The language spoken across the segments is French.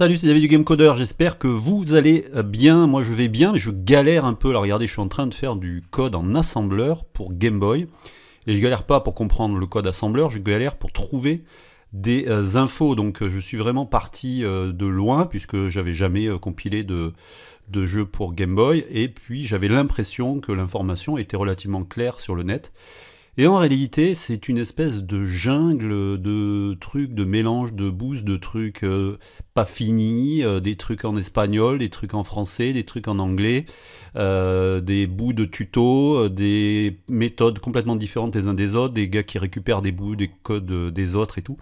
Salut, c'est David du Gamecoder, j'espère que vous allez euh, bien. Moi je vais bien, mais je galère un peu. alors regardez, je suis en train de faire du code en assembleur pour Game Boy. Et je galère pas pour comprendre le code assembleur, je galère pour trouver des euh, infos. Donc euh, je suis vraiment parti de loin, puisque j'avais jamais compilé de, de jeu pour Game Boy. Et puis j'avais l'impression que l'information était relativement claire sur le net. Et en réalité, c'est une espèce de jungle de trucs, de mélange de bouse, de trucs euh, pas finis, euh, des trucs en espagnol, des trucs en français, des trucs en anglais, euh, des bouts de tuto, des méthodes complètement différentes les uns des autres, des gars qui récupèrent des bouts, des codes des autres et tout.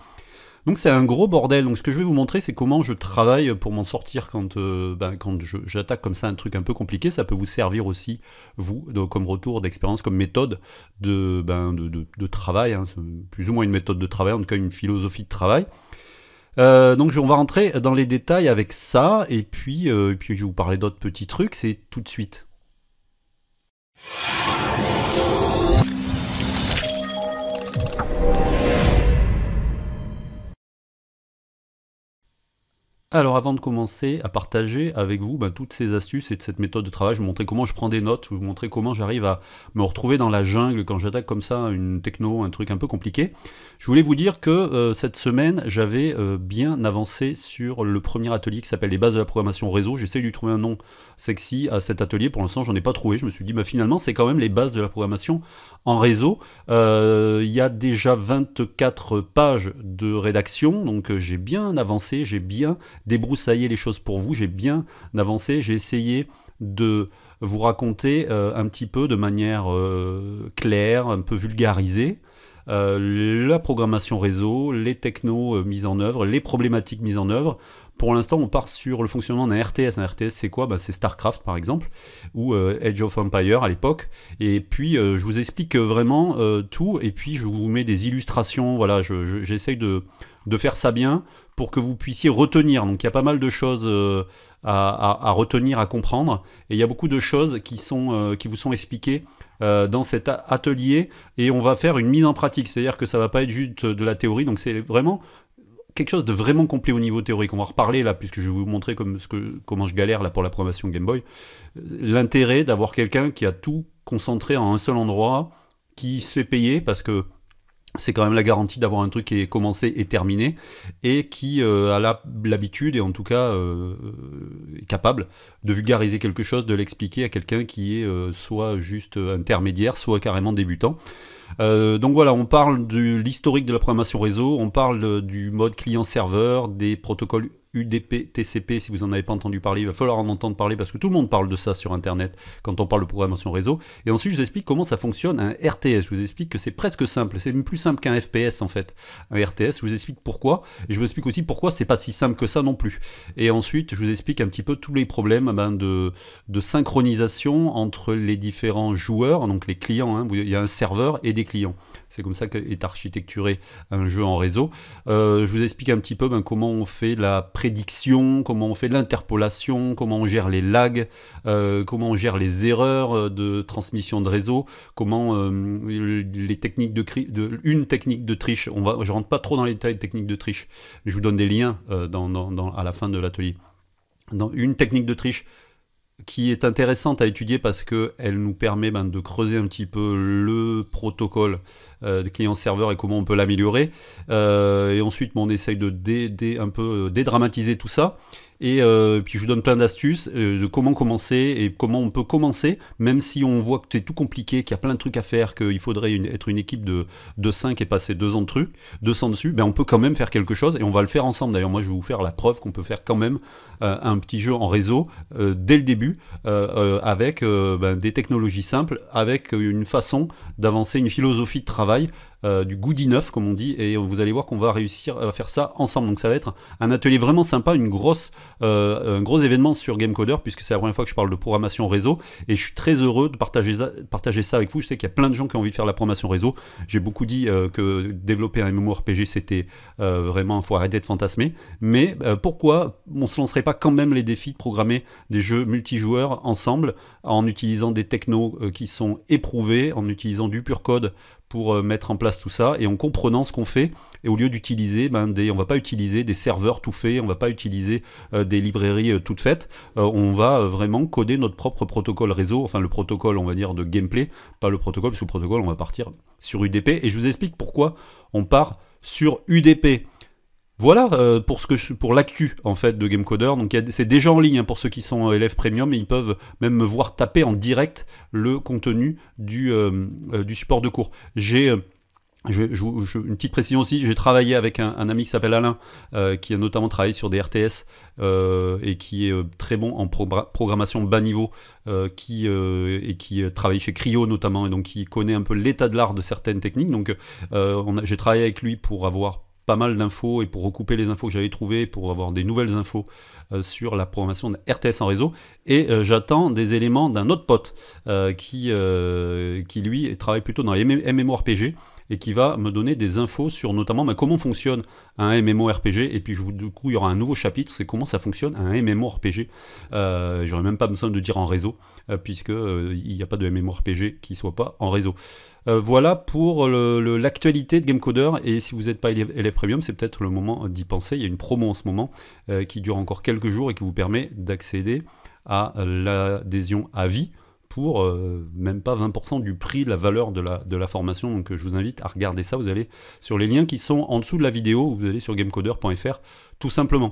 Donc c'est un gros bordel. Donc ce que je vais vous montrer, c'est comment je travaille pour m'en sortir quand, euh, bah, quand j'attaque comme ça un truc un peu compliqué. Ça peut vous servir aussi, vous, comme retour d'expérience, comme méthode de, ben, de, travail. Hein. Plus ou moins une méthode de travail, en tout cas une philosophie de travail. Euh, donc on va rentrer dans les détails avec ça, et puis, euh, et puis je vais vous parler d'autres petits trucs, c'est tout de suite. Alors avant de commencer à partager avec vous ben, toutes ces astuces et de cette méthode de travail, je vais vous montrer comment je prends des notes, je vous montrer comment j'arrive à me retrouver dans la jungle quand j'attaque comme ça une techno, un truc un peu compliqué. Je voulais vous dire que euh, cette semaine, j'avais euh, bien avancé sur le premier atelier qui s'appelle les bases de la programmation réseau. J'essaie de lui trouver un nom sexy à cet atelier. Pour l'instant, j'en ai pas trouvé. Je me suis dit, bah, finalement, c'est quand même les bases de la programmation en réseau. Euh, il y a déjà 24 pages de rédaction, donc j'ai bien avancé, j'ai bien débroussailler les choses pour vous. J'ai bien avancé, j'ai essayé de vous raconter euh, un petit peu de manière euh, claire, un peu vulgarisée, euh, la programmation réseau, les technos mises en œuvre, les problématiques mises en œuvre. Pour l'instant, on part sur le fonctionnement d'un RTS. Un RTS, c'est quoi bah, C'est StarCraft, par exemple, ou Edge of Empire à l'époque. Et puis, je vous explique vraiment tout, et puis je vous mets des illustrations. Voilà, j'essaye de de faire ça bien pour que vous puissiez retenir. Donc il y a pas mal de choses euh, à, retenir, à comprendre. Et il y a beaucoup de choses qui, sont, euh, qui vous sont expliquées euh, dans cet atelier. Et on va faire une mise en pratique. C'est-à-dire que ça va pas être juste de la théorie. Donc c'est vraiment quelque chose de vraiment complet au niveau théorique. On va reparler là, puisque je vais vous montrer comme, ce que, comment je galère là pour la programmation Game Boy. L'intérêt d'avoir quelqu'un qui a tout concentré en un seul endroit, qui se fait payer, parce que c'est quand même la garantie d'avoir un truc qui est commencé et terminé, et qui euh, a l'habitude, et en tout cas euh, est capable, de vulgariser quelque chose, de l'expliquer à quelqu'un qui est euh, soit juste intermédiaire, soit carrément débutant. donc voilà, on parle de l'historique de la programmation réseau, on parle du mode client-serveur, des protocoles UDP TCP, si vous en avez pas entendu parler, il va falloir en entendre parler parce que tout le monde parle de ça sur Internet quand on parle de programmation réseau. Et ensuite, je vous explique comment ça fonctionne un RTS. Je vous explique que c'est presque simple, c'est même plus simple qu'un FPS en fait. Un RTS, je vous explique pourquoi. Et je vous explique aussi pourquoi c'est pas si simple que ça non plus. Et ensuite, je vous explique un petit peu tous les problèmes ben, de, synchronisation entre les différents joueurs, donc les clients. Hein. Il y a un serveur et des clients. C'est comme ça qu'est architecturé un jeu en réseau. Euh, je vous explique un petit peu ben, comment on fait la prédiction, comment on fait l'interpolation, comment on gère les lags, euh, comment on gère les erreurs euh, de transmission de réseau, comment les techniques de, de, une technique de triche. On va, je rentre pas trop dans les détails de techniques de triche. Je vous donne des liens à la fin de l'atelier. Dans une technique de triche qui est intéressante à étudier parce qu'elle nous permet ben, de creuser un petit peu le protocole euh, client-serveur et comment on peut l'améliorer. Euh, et ensuite, on essaye de euh, dédramatiser tout ça. Et euh, puis je vous donne plein d'astuces euh, de comment commencer et comment on peut commencer, même si on voit que c'est tout compliqué, qu'il y a plein de trucs à faire, qu'il faudrait être une équipe de, de 5 et passer 2 ans trucs, 200 dessus, ben on peut quand même faire quelque chose et on va le faire ensemble. D'ailleurs, moi je vais vous faire la preuve qu'on peut faire quand même euh, un petit jeu en réseau dès le début avec ben, des technologies simples, avec une façon d'avancer, une philosophie de travail euh, du goodie neuf comme on dit, et vous allez voir qu'on va réussir à faire ça ensemble. Donc ça va être un atelier vraiment sympa, une grosse, euh, un gros événement sur GameCoder, puisque c'est la première fois que je parle de programmation réseau, et je suis très heureux de partager ça, partager ça avec vous. Je sais qu'il y a plein de gens qui ont envie de faire la programmation réseau. J'ai beaucoup dit euh, que développer un MMORPG, c'était vraiment, il faut arrêter de fantasmer, mais pourquoi on ne se lancerait pas quand même les défis de programmer des jeux multijoueurs ensemble, en utilisant des technos qui sont éprouvés, en utilisant du pur code pour euh, mettre en place tout ça et en comprenant ce qu'on fait et au lieu d'utiliser ben, des on va pas utiliser des serveurs tout faits on va pas utiliser euh, des librairies euh, toutes faites on va vraiment coder notre propre protocole réseau enfin le protocole on va dire de gameplay pas le protocole sous protocole on va partir sur UDP et je vous explique pourquoi on part sur UDP voilà euh, pour ce que pour l'actu en fait de Gamecoder. Donc c'est déjà en ligne hein, pour ceux qui sont euh, élèves premium et ils peuvent même me voir taper en direct le contenu du, euh, du support de cours. J'ai une petite précision aussi, j'ai travaillé avec un, ami qui s'appelle Alain, qui a notamment travaillé sur des RTS et qui est très bon en programmation bas niveau, qui, et qui travaille chez Cryo notamment, et donc qui connaît un peu l'état de l'art de certaines techniques. Donc j'ai travaillé avec lui pour avoir pas mal d'infos et pour recouper les infos que j'avais trouvées, pour avoir des nouvelles infos euh, sur la programmation de RTS en réseau. Et euh, j'attends des éléments d'un autre pote euh, qui, qui, lui, travaille plutôt dans les MMORPG et qui va me donner des infos sur notamment bah, comment fonctionne un MMORPG. Et puis, je, du coup, il y aura un nouveau chapitre, c'est comment ça fonctionne un MMORPG. J'aurais même pas besoin de dire en réseau, puisque puisqu'il n'y a pas de MMORPG qui soit pas en réseau. Euh, voilà pour l'actualité de Gamecoder. Et si vous n'êtes pas élève, premium, c'est peut-être le moment d'y penser. Il y a une promo en ce moment euh, qui dure encore quelques jours et qui vous permet d'accéder à l'adhésion à vie pour euh, même pas 20% du prix de la valeur de la, formation. Donc je vous invite à regarder ça. Vous allez sur les liens qui sont en dessous de la vidéo ou vous allez sur gamecoder.fr tout simplement.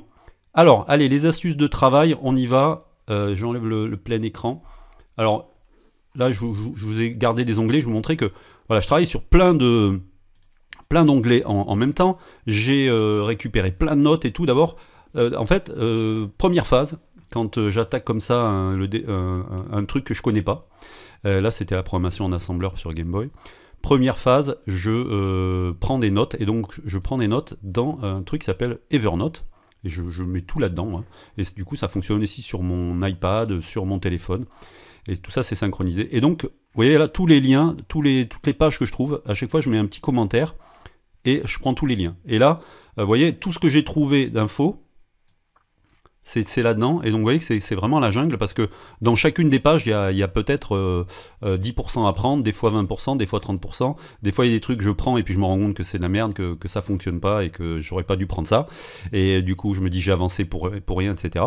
Alors, allez, les astuces de travail, on y va. J'enlève le plein écran. Alors, là, je, vous ai gardé des onglets, je vous montrais que voilà, je travaille sur plein de plein d'onglets en, même temps. J'ai euh, récupéré plein de notes et tout. D'abord, euh, en fait, euh, première phase, quand j'attaque comme ça un, truc que je connais pas. là, c'était la programmation en assembleur sur Game Boy. Première phase, je prends des notes et donc je prends des notes dans un truc qui s'appelle Evernote. Et je, mets tout là-dedans. Hein. Et du coup, ça fonctionne aussi sur mon iPad, sur mon téléphone. Et tout ça, c'est synchronisé. Et donc, vous voyez là, tous les liens, toutes les pages que je trouve, à chaque fois, je mets un petit commentaire et je prends tous les liens. Et là, euh, vous voyez, tout ce que j'ai trouvé d'infos, c'est là-dedans. Et donc, vous voyez que c'est vraiment la jungle parce que dans chacune des pages, il y a, peut-être 10% euh, euh, à prendre, des fois 20%, des fois 30%. Des fois, il y a des trucs que je prends et puis je me rends compte que c'est de la merde, que, que ça fonctionne pas et que j'aurais pas dû prendre ça. Et du coup, je me dis j'ai avancé pour, pour rien, etc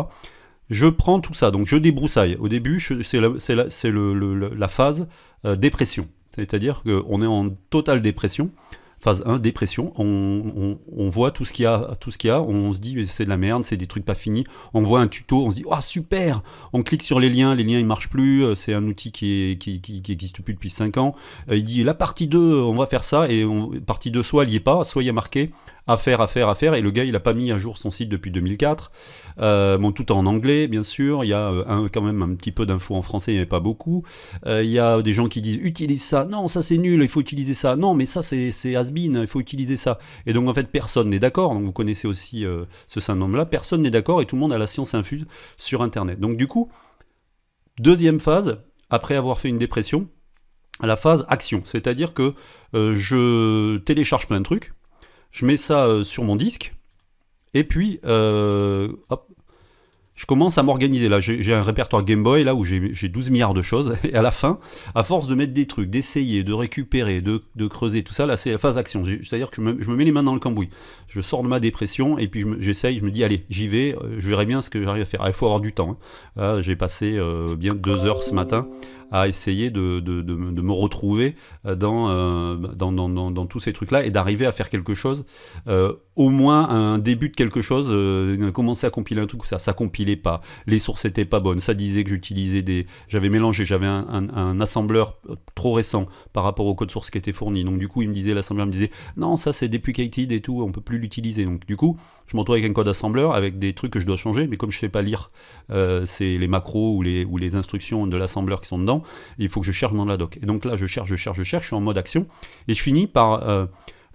je prends tout ça, donc je débroussaille. Au début, c'est la, phase euh, dépression, c'est-à-dire qu'on est en totale dépression phase 1, dépression, on, voit tout ce qu'il y a, tout ce qu'il a, on se dit c'est de la merde, c'est des trucs pas finis, on voit un tuto, on se dit oh, super, on clique sur les liens, les liens ils marchent plus, euh, c'est un outil qui, est, qui, existe plus depuis 5 ans, euh, il dit la partie 2, on va faire ça, et partie 2 soit il n'y est pas, soit il y marqué à faire, à faire, à faire, et le gars il n'a pas mis à jour son site depuis 2004, euh, tout en anglais bien sûr, il y a quand même un petit peu d'infos en français, mais pas beaucoup, il y a des gens qui disent utilise ça, non ça c'est nul, il faut utiliser ça, non mais ça c'est il faut utiliser ça. Et donc en fait, personne n'est d'accord. Donc vous connaissez aussi euh, ce syndrome-là. Personne n'est d'accord et tout le monde a la science infuse sur Internet. Donc du coup, deuxième phase, après avoir fait une dépression, la phase action. C'est-à-dire que euh, je télécharge plein de trucs, je mets ça euh, sur mon disque, et puis, hop, je commence à m'organiser. Là, j'ai un répertoire Game Boy là où j'ai 12 milliards de choses. Et à la fin, à force de mettre des trucs, d'essayer, de récupérer, de, creuser, tout ça, là, c'est la phase action. C'est-à-dire que je me, mets les mains dans le cambouis. Je sors de ma dépression et puis j'essaye. Je, me dis, allez, j'y vais. Euh, je verrai bien ce que j'arrive à faire. Ah, il faut avoir du temps. Hein. j'ai passé euh, bien deux heures ce matin à essayer de, me retrouver euh, euh, dans, dans, tous ces trucs-là et d'arriver à faire quelque chose, euh, au moins un début de quelque chose, commencer à compiler un truc, ça, ça compilait pas, les sources étaient pas bonnes, ça disait que j'utilisais des, j'avais mélangé, j'avais un, assembleur trop récent par rapport au code source qui était fourni, donc du coup il me disait, l'assembleur me disait, non ça c'est deprecated et tout, on peut plus l'utiliser, donc du coup je m'entoure avec un code assembleur, avec des trucs que je dois changer, mais comme je sais pas lire, c'est les macros ou les, ou les instructions de l'assembleur qui sont dedans, il faut que je cherche dans la doc. Et donc là, je cherche, je cherche, je cherche, je suis en mode action, et je finis par euh,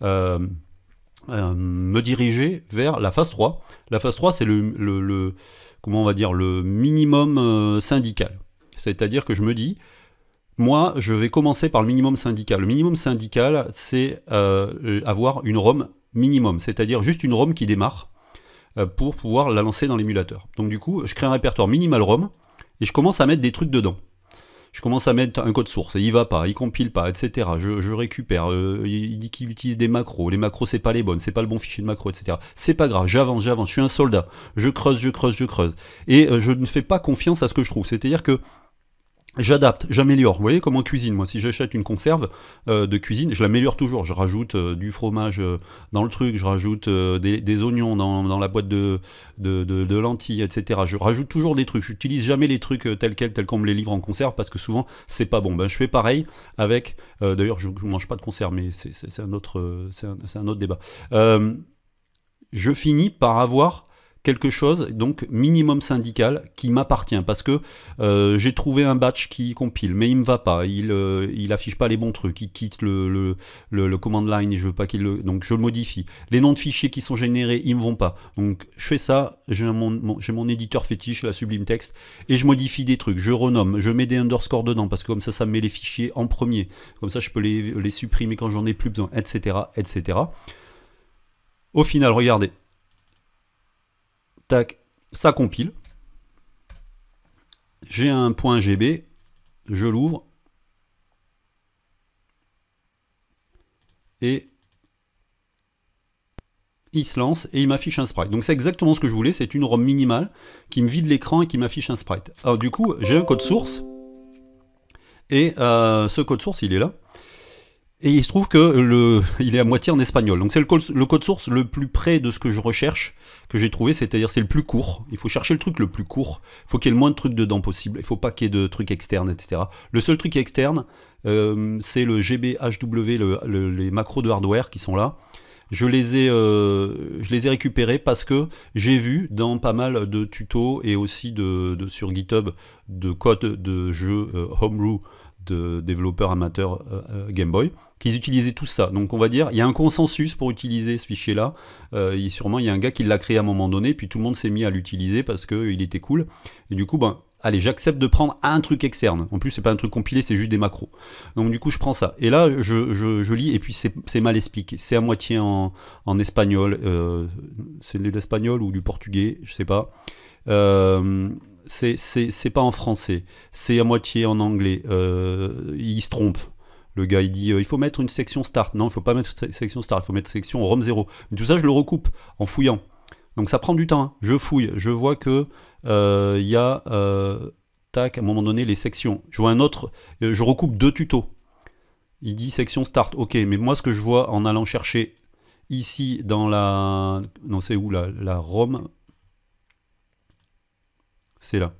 euh, euh, me diriger vers la phase 3. La phase 3, c'est le, comment on va dire, le minimum syndical. C'est-à-dire que je me dis, moi, je vais commencer par le minimum syndical. Le minimum syndical, c'est avoir une ROM minimum, c'est-à-dire juste une ROM qui démarre pour pouvoir la lancer dans l'émulateur. Donc du coup, je crée un répertoire minimal ROM et je commence à mettre des trucs dedans je commence à mettre un code source, et il va pas, il compile pas, etc. Je, récupère, euh, il dit qu'il utilise des macros, les macros c'est pas les bonnes, c'est pas le bon fichier de macro, etc. C'est pas grave, j'avance, j'avance, je suis un soldat, je creuse, je creuse, je creuse, et euh, je ne fais pas confiance à ce que je trouve. C'est-à-dire que J'adapte, j'améliore. Vous voyez comment cuisine, moi, si j'achète une conserve euh, de cuisine, je l'améliore toujours. Je rajoute euh, du fromage euh, dans le truc, je rajoute des, oignons dans, la boîte de, lentilles, etc. Je rajoute toujours des trucs. J'utilise jamais les trucs tels quels, tels qu'on me les livre en conserve, parce que souvent, c'est pas bon. Ben, je fais pareil avec... D'ailleurs, je ne mange pas de conserve, mais c'est un, autre, un autre débat. je finis par avoir quelque chose, donc minimum syndical, qui m'appartient. Parce que euh, j'ai trouvé un batch qui compile, mais il ne me va pas. Il, n'affiche euh, il affiche pas les bons trucs. Il quitte le, le, command line et je veux pas qu'il le. Donc je le modifie. Les noms de fichiers qui sont générés, ils ne me vont pas. Donc je fais ça. J'ai mon, mon, éditeur fétiche, la Sublime Text, et je modifie des trucs. Je renomme, je mets des underscores dedans parce que comme ça, ça met les fichiers en premier. Comme ça, je peux les, les supprimer quand j'en ai plus besoin, etc., etc. Au final, regardez, Tac, ça compile. J'ai un point GB, je l'ouvre. Et il se lance et il m'affiche un sprite. Donc c'est exactement ce que je voulais, c'est une ROM minimale qui me vide l'écran et qui m'affiche un sprite. Alors du coup, j'ai un code source. Et euh, ce code source, il est là. Et il se trouve que le, il est à moitié en espagnol. Donc c'est le, code source le plus près de ce que je recherche, que j'ai trouvé, c'est-à-dire c'est le plus court. Il faut chercher le truc le plus court. Il faut qu'il y ait le moins de trucs dedans possible. Il faut pas qu'il y ait de trucs externes, etc. Le seul truc externe, euh, c'est le GBHW, les macros de hardware qui sont là. Je les ai, euh, je les ai récupérés parce que j'ai vu dans pas mal de tutos et aussi de, sur GitHub de code de jeux euh, Homebrew de développeurs amateurs euh, euh, Game Boy, qu'ils utilisaient tout ça. Donc on va dire, il y a un consensus pour utiliser ce fichier-là. Euh, sûrement, il y a un gars qui l'a créé à un moment donné, puis tout le monde s'est mis à l'utiliser parce qu'il était cool. Et du coup, ben, allez, j'accepte de prendre un truc externe. En plus, c'est pas un truc compilé, c'est juste des macros. Donc du coup, je prends ça. Et là, je, lis, et puis c'est mal expliqué. C'est à moitié en, espagnol. c'est de l'espagnol ou du portugais, je sais pas. Euh, c'est pas en français, c'est à moitié en anglais. Euh, il se trompe. Le gars, il dit euh, il faut mettre une section start. Non, il faut pas mettre section start, il faut mettre section ROM 0. tout ça, je le recoupe en fouillant. Donc ça prend du temps. Hein. Je fouille, je vois que euh, il y a tac à un moment donné les sections. Je vois un autre, je recoupe deux tutos. Il dit section start. Ok, mais moi ce que je vois en allant chercher ici dans la non c'est où la, la ROM c'est là.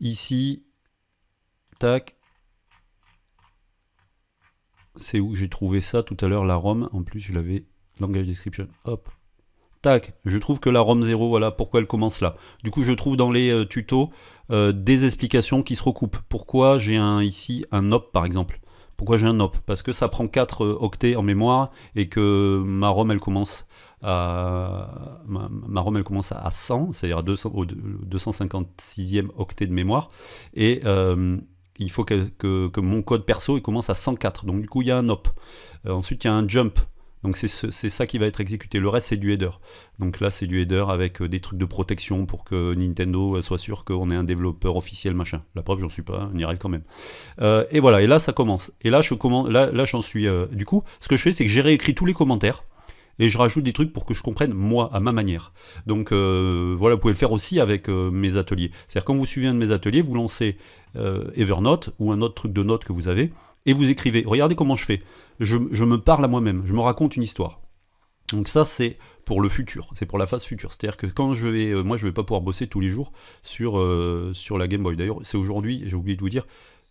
Ici, tac, c'est où j'ai trouvé ça tout à l'heure, la ROM, en plus je l'avais, langage description, hop, tac, je trouve que la ROM 0, voilà pourquoi elle commence là. Du coup je trouve dans les euh, tutos euh, des explications qui se recoupent. Pourquoi j'ai un ici un op par exemple pourquoi j'ai un op Parce que ça prend 4 euh, octets en mémoire et que ma ROM elle commence à, ma, commence à 100, c'est-à-dire 256e octet de mémoire. Et euh, il faut que, mon code perso il commence à 104. Donc du coup il y a un op. Euh, ensuite il y a un jump. Donc c'est ça qui va être exécuté. Le reste, c'est du header. Donc là, c'est du header avec euh, des trucs de protection pour que Nintendo euh, soit sûr qu'on est un développeur officiel, machin. La preuve, j'en suis pas, on y arrive quand même. Euh, et voilà, et là, ça commence. Et là, je là, là j'en suis... du coup, ce que je fais, c'est que j'ai réécrit tous les commentaires et je rajoute des trucs pour que je comprenne moi à ma manière. Donc voilà, vous pouvez le faire aussi avec mes ateliers. C'est-à-dire quand vous suivez un de mes ateliers, vous lancez Evernote ou un autre truc de notes que vous avez, et vous écrivez. Regardez comment je fais. Je, me parle à moi-même, je me raconte une histoire. Donc ça, c'est pour le futur, c'est pour la phase future. C'est-à-dire que quand je vais, euh, moi, je vais pas pouvoir bosser tous les jours sur, euh, sur la Game Boy. D'ailleurs, c'est aujourd'hui, j'ai oublié de vous dire,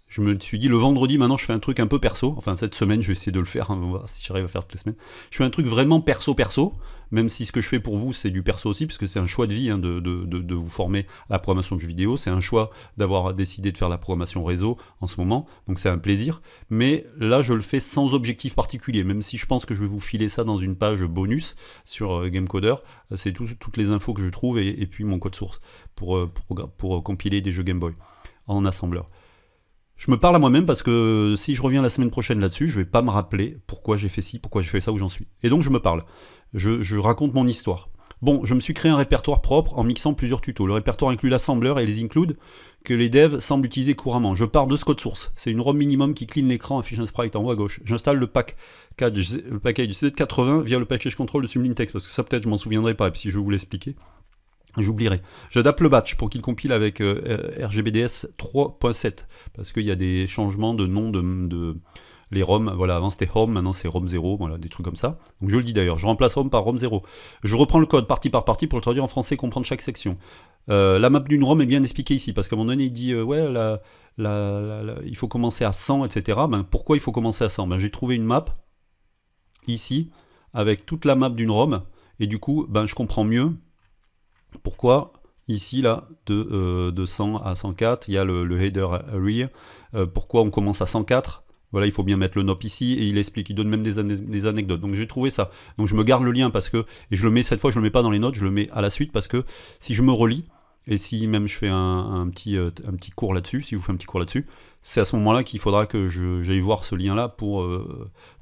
je me suis dit le vendredi maintenant je fais un truc un peu perso enfin cette semaine je vais essayer de le faire hein, on va voir si j'arrive à faire toutes les semaines je fais un truc vraiment perso perso même si ce que je fais pour vous c'est du perso aussi puisque c'est un choix de vie hein, de, vous former à la programmation de vidéo c'est un choix d'avoir décidé de faire la programmation réseau en ce moment donc c'est un plaisir mais là je le fais sans objectif particulier même si je pense que je vais vous filer ça dans une page bonus sur euh, Gamecoder euh, c'est toutes les infos que je trouve et, puis mon code source euh, pour, pour compiler des jeux Game Boy en assembleur je me parle à moi-même parce que si je reviens la semaine prochaine là-dessus, je vais pas me rappeler pourquoi j'ai fait ci, pourquoi j'ai fait ça, où j'en suis. Et donc je me parle. Je, raconte mon histoire. Bon, je me suis créé un répertoire propre en mixant plusieurs tutos. Le répertoire inclut l'assembleur et les includes que les devs semblent utiliser couramment. Je pars de ce code source. C'est une ROM minimum qui clean l'écran, affiche un sprite en haut à gauche. J'installe le pack le package Z80 via le package control de Sublime Text parce que ça peut-être je m'en souviendrai pas et puis si je vous l'expliquer. J'oublierai. J'adapte le batch pour qu'il compile avec euh, RGBDS 3.7 parce qu'il y a des changements de nom de, les ROM. Voilà, avant c'était Home, maintenant c'est ROM 0, voilà, des trucs comme ça. Donc je le dis d'ailleurs, je remplace Home par ROM 0. Je reprends le code partie par partie pour le traduire en français et comprendre chaque section. Euh, la map d'une ROM est bien expliquée ici parce qu'à un moment donné il dit euh, ouais il faut commencer à 100 etc. Ben, pourquoi il faut commencer à 100 ben, J'ai trouvé une map ici avec toute la map d'une ROM et du coup ben, je comprends mieux pourquoi ici, là, de, 100 euh, à 104, il y a le, header Rear, euh, pourquoi on commence à 104 voilà, il faut bien mettre le NOP ici, et il explique, il donne même des, anecdotes. Donc j'ai trouvé ça. Donc je me garde le lien parce que, et je le mets cette fois, je ne le mets pas dans les notes, je le mets à la suite parce que si je me relis, et si même je fais un, petit, euh, un petit cours là-dessus, si vous fais un petit cours là-dessus, c'est à ce moment-là qu'il faudra que j'aille voir ce lien-là pour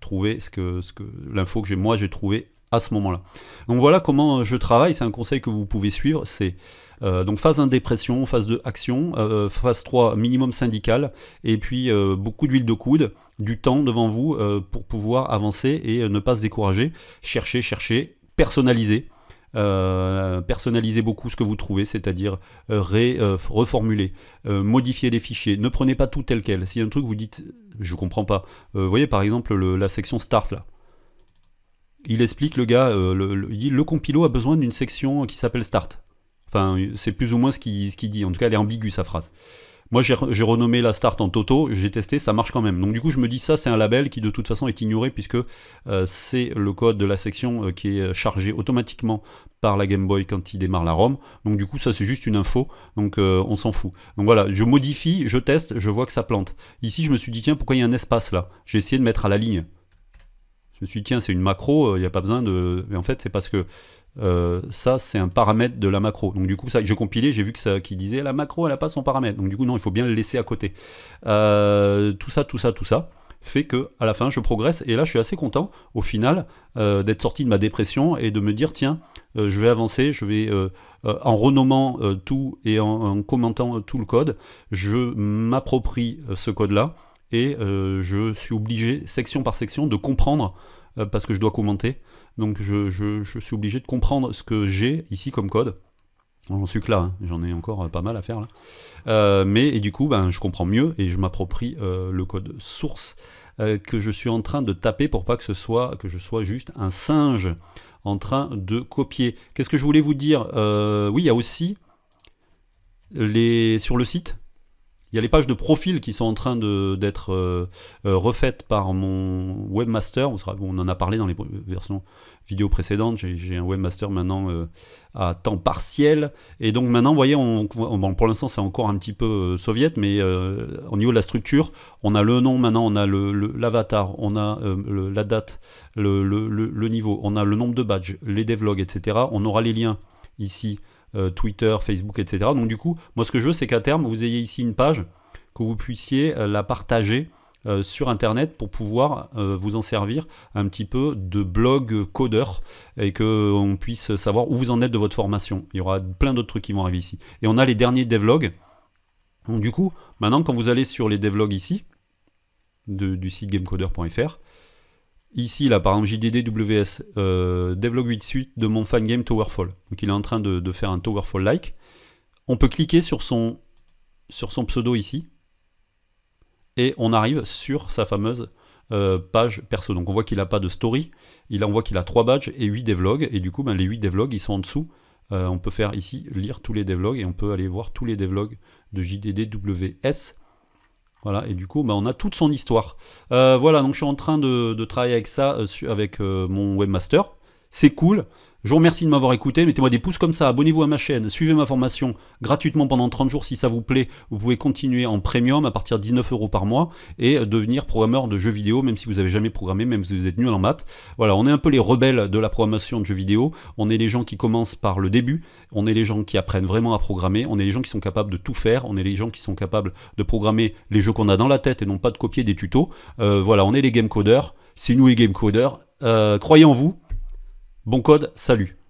trouver ce que, ce que l'info que moi j'ai trouvé à ce moment-là. Donc voilà comment euh, je travaille, c'est un conseil que vous pouvez suivre, c'est euh, donc phase 1 dépression, phase 2 action, euh, phase 3 minimum syndical, et puis beaucoup d'huile de coude, du temps devant vous pour pouvoir avancer et ne pas se décourager, chercher, chercher, personnaliser. personnaliser beaucoup ce que vous trouvez, c'est-à-dire reformuler, modifier des fichiers. Ne prenez pas tout tel quel. Si y a un truc, vous dites, je ne comprends pas. vous voyez par exemple la section Start là il explique le gars, euh, le, le, a besoin d'une section qui s'appelle start. Enfin, c'est plus ou moins ce qu'il dit. En tout cas, elle est ambiguë sa phrase. Moi, j'ai renommé la start en Toto, j'ai testé, ça marche quand même. Donc du coup, je me dis ça, c'est un label qui de toute façon est ignoré puisque euh, c'est le code de la section euh, qui est chargé automatiquement par la Game Boy quand il démarre la ROM. Donc du coup, ça c'est juste une info, donc on s'en fout. Donc voilà, je modifie, je teste, je vois que ça plante. Ici, je me suis dit tiens, pourquoi il y a un espace là J'ai essayé de mettre à la ligne. Je me suis dit, tiens, c'est une macro, il euh, n'y a pas besoin de. Mais en fait, c'est parce que euh, ça, c'est un paramètre de la macro. Donc du coup, ça, j'ai compilé, j'ai vu que ça, qui disait la macro, elle n'a pas son paramètre. Donc du coup, non, il faut bien le laisser à côté. Euh, tout ça, tout ça, tout ça fait que à la fin je progresse et là je suis assez content au final d'être sorti de ma dépression et de me dire tiens je vais avancer je vais en renommant tout et en, commentant tout le code je m'approprie ce code là et euh, je suis obligé, section par section, de comprendre euh, parce que je dois commenter. Donc je, suis obligé de comprendre ce que j'ai ici comme code. J'en suis que là, hein. j'en ai encore euh, pas mal à faire là. mais et du coup, ben, je comprends mieux et je m'approprie le code source que je suis en train de taper pour pas que ce soit que je sois juste un singe en train de copier. Qu'est-ce que je voulais vous dire Oui, il y a aussi les sur le site, il y a les pages de profil qui sont en train d'être euh, euh, refaites par mon webmaster. On, en a parlé dans les versions vidéo précédentes. J'ai un webmaster maintenant euh, à temps partiel. Et donc maintenant, vous voyez, pour l'instant, c'est encore un petit peu soviet, mais au niveau de la structure, on a le nom maintenant, on a l'avatar, on a la date, le, niveau, on a le nombre de badges, les devlogs, etc. On aura les liens ici euh, Twitter, Facebook, etc. Donc du coup, moi ce que je veux, c'est qu'à terme, vous ayez ici une page, que vous puissiez euh, la partager euh, sur internet pour pouvoir vous en servir un petit peu de blog codeur et qu'on puisse savoir où vous en êtes de votre formation. Il y aura plein d'autres trucs qui vont arriver ici. Et on a les derniers devlogs. Donc du coup, maintenant quand vous allez sur les devlogs ici du site gamecoder.fr, Ici, là, par exemple, JDDWS, euh, devlog 8 suite de mon fan game Towerfall. Donc il est en train de, faire un Towerfall-like. On peut cliquer sur son, sur son pseudo ici. Et on arrive sur sa fameuse euh, page perso. Donc on voit qu'il n'a pas de story. Il, on voit qu'il a 3 badges et 8 devlogs. Et du coup, ben, les 8 devlogs, ils sont en dessous. Euh, on peut faire ici lire tous les devlogs et on peut aller voir tous les devlogs de JDDWS. Voilà, et du coup, bah, on a toute son histoire. Euh, voilà, donc je suis en train de, travailler avec ça, euh, avec euh, mon webmaster. C'est cool. Je vous remercie de m'avoir écouté, mettez-moi des pouces comme ça, abonnez-vous à ma chaîne, suivez ma formation gratuitement pendant 30 jours si ça vous plaît. Vous pouvez continuer en premium à partir de 19 euros par mois et devenir programmeur de jeux vidéo, même si vous n'avez jamais programmé, même si vous êtes nul en maths. Voilà, on est un peu les rebelles de la programmation de jeux vidéo. On est les gens qui commencent par le début, on est les gens qui apprennent vraiment à programmer, on est les gens qui sont capables de tout faire, on est les gens qui sont capables de programmer les jeux qu'on a dans la tête et non pas de copier des tutos. Euh, voilà, on est les game coders, c'est nous les game coders. Euh, croyez vous. Bon code, salut